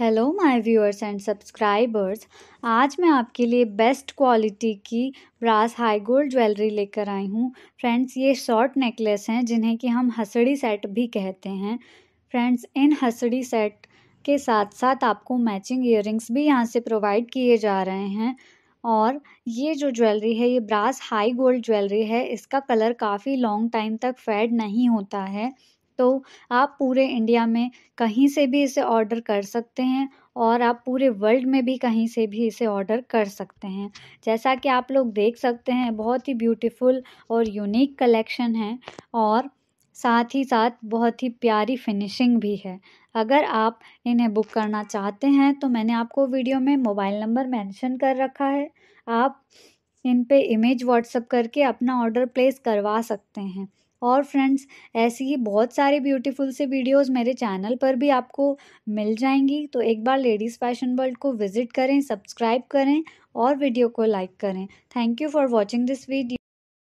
hello my viewers and subscribers आज मैं आपके लिए बेस्ट क्वालिटी की ब्रास हाई गोल्ड ज्वेलरी लेकर आई हूँ फ्रेंड्स ये शॉर्ट नेकलेस हैं जिन्हें कि हम हसड़ी सेट भी कहते हैं फ्रेंड्स इन हसड़ी सेट के साथ साथ आपको मैचिंग ईयरिंग्स भी यहाँ से प्रोवाइड किए जा रहे हैं और ये जो ज्वेलरी है ये ब्रास हाई गोल्ड ज्वेलरी है इसका कलर काफ़ी लॉन्ग टाइम तक फेड नहीं होता है तो आप पूरे इंडिया में कहीं से भी इसे ऑर्डर कर सकते हैं और आप पूरे वर्ल्ड में भी कहीं से भी इसे ऑर्डर कर सकते हैं जैसा कि आप लोग देख सकते हैं बहुत ही ब्यूटीफुल और यूनिक कलेक्शन है और साथ ही साथ बहुत ही प्यारी फिनिशिंग भी है अगर आप इन्हें बुक करना चाहते हैं तो मैंने आपको वीडियो में मोबाइल नंबर मेंशन कर रखा है आप इन पे इमेज व्हाट्सअप करके अपना ऑर्डर प्लेस करवा सकते हैं और फ्रेंड्स ऐसी ही बहुत सारी ब्यूटीफुल से वीडियोस मेरे चैनल पर भी आपको मिल जाएंगी तो एक बार लेडीज़ फैशन वर्ल्ड को विज़िट करें सब्सक्राइब करें और वीडियो को लाइक करें thank you for watching this video